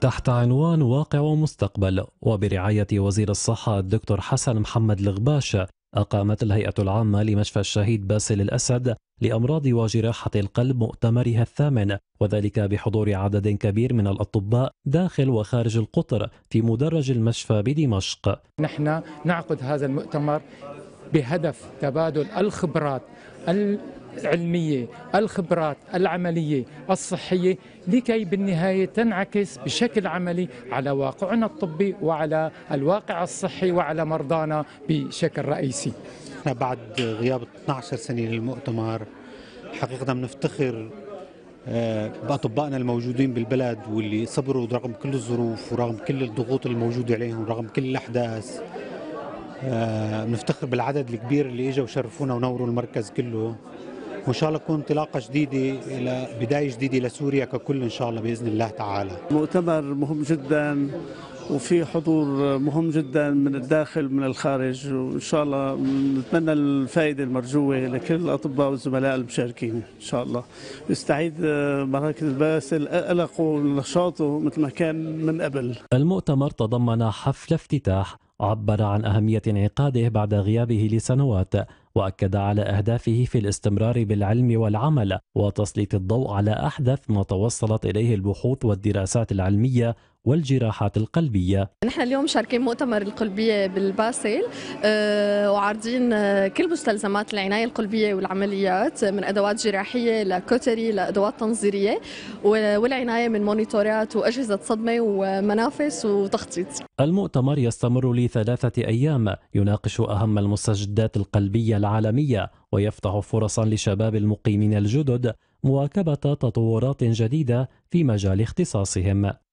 تحت عنوان واقع ومستقبل وبرعاية وزير الصحة الدكتور حسن محمد الغباش أقامت الهيئة العامة لمشفى الشهيد باسل الأسد لأمراض وجراحة القلب مؤتمرها الثامن وذلك بحضور عدد كبير من الأطباء داخل وخارج القطر في مدرج المشفى بدمشق نحن نعقد هذا المؤتمر بهدف تبادل الخبرات العلميه، الخبرات العمليه، الصحيه لكي بالنهايه تنعكس بشكل عملي على واقعنا الطبي وعلى الواقع الصحي وعلى مرضانا بشكل رئيسي. بعد غياب 12 سنه للمؤتمر حقيقه بنفتخر آه، باطبائنا الموجودين بالبلد واللي صبروا رغم كل الظروف ورغم كل الضغوط الموجوده عليهم ورغم كل الاحداث بنفتخر آه، بالعدد الكبير اللي اجى وشرفونا ونوروا المركز كله وان شاء الله تكون انطلاقه جديده الى بدايه جديده لسوريا ككل ان شاء الله باذن الله تعالى. مؤتمر مهم جدا وفي حضور مهم جدا من الداخل من الخارج وان شاء الله نتمنى الفائده المرجوه لكل الاطباء والزملاء المشاركين ان شاء الله يستعيد آه، مراكز الباسل قلقه ونشاطه مثل ما كان من قبل. المؤتمر تضمن حفل افتتاح عبر عن أهمية انعقاده بعد غيابه لسنوات واكد على اهدافه في الاستمرار بالعلم والعمل وتسليط الضوء على احدث ما توصلت اليه البحوث والدراسات العلميه والجراحات القلبية نحن اليوم شاركين مؤتمر القلبية بالباسل آه، وعارضين آه، كل مستلزمات العناية القلبية والعمليات آه، من أدوات جراحية لكوتري لأدوات تنظيرية والعناية من مونيتورات وأجهزة صدمة ومنافس وتخطيط المؤتمر يستمر لثلاثة أيام يناقش أهم المستجدات القلبية العالمية ويفتح فرصا لشباب المقيمين الجدد مواكبة تطورات جديدة في مجال اختصاصهم